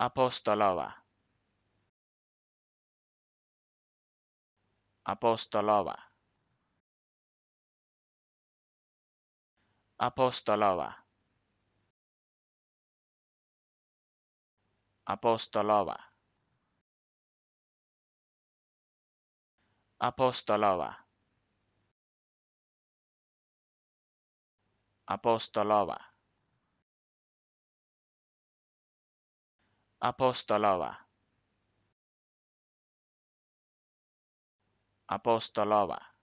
Apostolova Apostolova Apostolova Apostolova Apostolova Apostolova Apostolova Apostolova